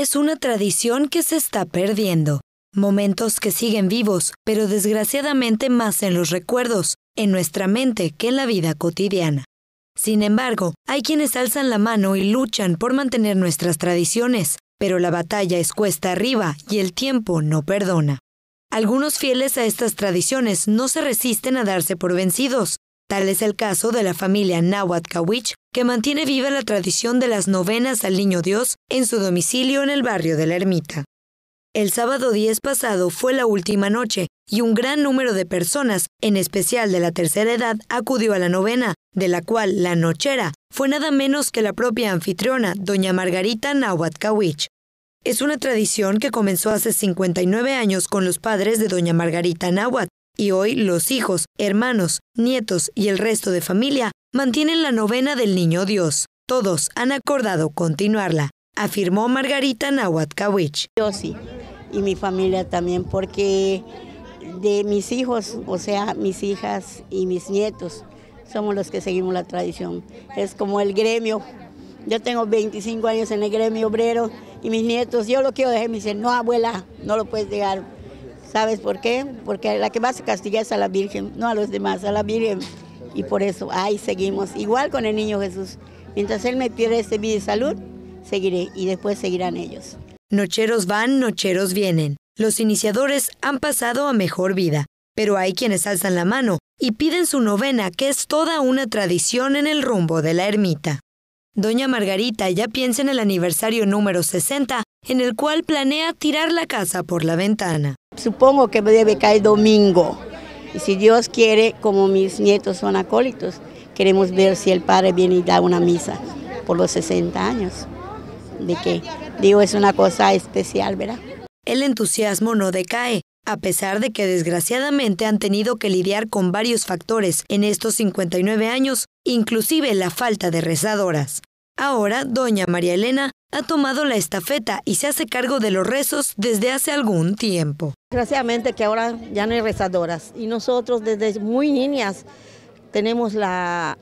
es una tradición que se está perdiendo. Momentos que siguen vivos, pero desgraciadamente más en los recuerdos, en nuestra mente que en la vida cotidiana. Sin embargo, hay quienes alzan la mano y luchan por mantener nuestras tradiciones, pero la batalla es cuesta arriba y el tiempo no perdona. Algunos fieles a estas tradiciones no se resisten a darse por vencidos. Tal es el caso de la familia Nahuatl que mantiene viva la tradición de las novenas al Niño Dios en su domicilio en el barrio de la Ermita. El sábado 10 pasado fue la última noche y un gran número de personas, en especial de la tercera edad, acudió a la novena, de la cual la nochera fue nada menos que la propia anfitriona, doña Margarita Kawich. Es una tradición que comenzó hace 59 años con los padres de doña Margarita Nahuatl, y hoy los hijos, hermanos, nietos y el resto de familia mantienen la novena del Niño Dios. Todos han acordado continuarla, afirmó Margarita Nahuatkawich. Yo sí, y mi familia también, porque de mis hijos, o sea, mis hijas y mis nietos, somos los que seguimos la tradición. Es como el gremio. Yo tengo 25 años en el gremio obrero y mis nietos, yo lo quiero dejar, me dicen, no abuela, no lo puedes dejar ¿Sabes por qué? Porque la que más castiga es a la Virgen, no a los demás, a la Virgen. Y por eso ahí seguimos. Igual con el niño Jesús. Mientras Él me pierda este vida de salud, seguiré y después seguirán ellos. Nocheros van, nocheros vienen. Los iniciadores han pasado a mejor vida, pero hay quienes alzan la mano y piden su novena, que es toda una tradición en el rumbo de la ermita. Doña Margarita ya piensa en el aniversario número 60, en el cual planea tirar la casa por la ventana supongo que debe caer domingo. Y si Dios quiere, como mis nietos son acólitos, queremos ver si el Padre viene y da una misa por los 60 años. De que, digo, es una cosa especial, ¿verdad? El entusiasmo no decae, a pesar de que desgraciadamente han tenido que lidiar con varios factores en estos 59 años, inclusive la falta de rezadoras. Ahora, doña María Elena ha tomado la estafeta y se hace cargo de los rezos desde hace algún tiempo. Desgraciadamente que ahora ya no hay rezadoras y nosotros desde muy niñas tenemos la,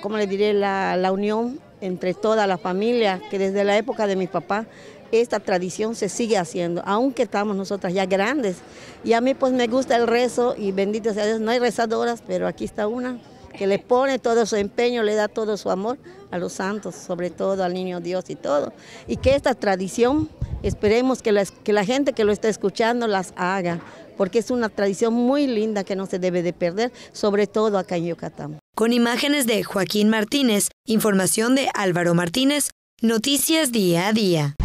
como le diré, la, la unión entre toda la familia, que desde la época de mi papá esta tradición se sigue haciendo, aunque estamos nosotras ya grandes. Y a mí pues me gusta el rezo y bendito sea Dios, no hay rezadoras, pero aquí está una que le pone todo su empeño, le da todo su amor a los santos, sobre todo al niño Dios y todo. Y que esta tradición, esperemos que la, que la gente que lo está escuchando las haga, porque es una tradición muy linda que no se debe de perder, sobre todo acá en Yucatán. Con imágenes de Joaquín Martínez, información de Álvaro Martínez, Noticias Día a Día.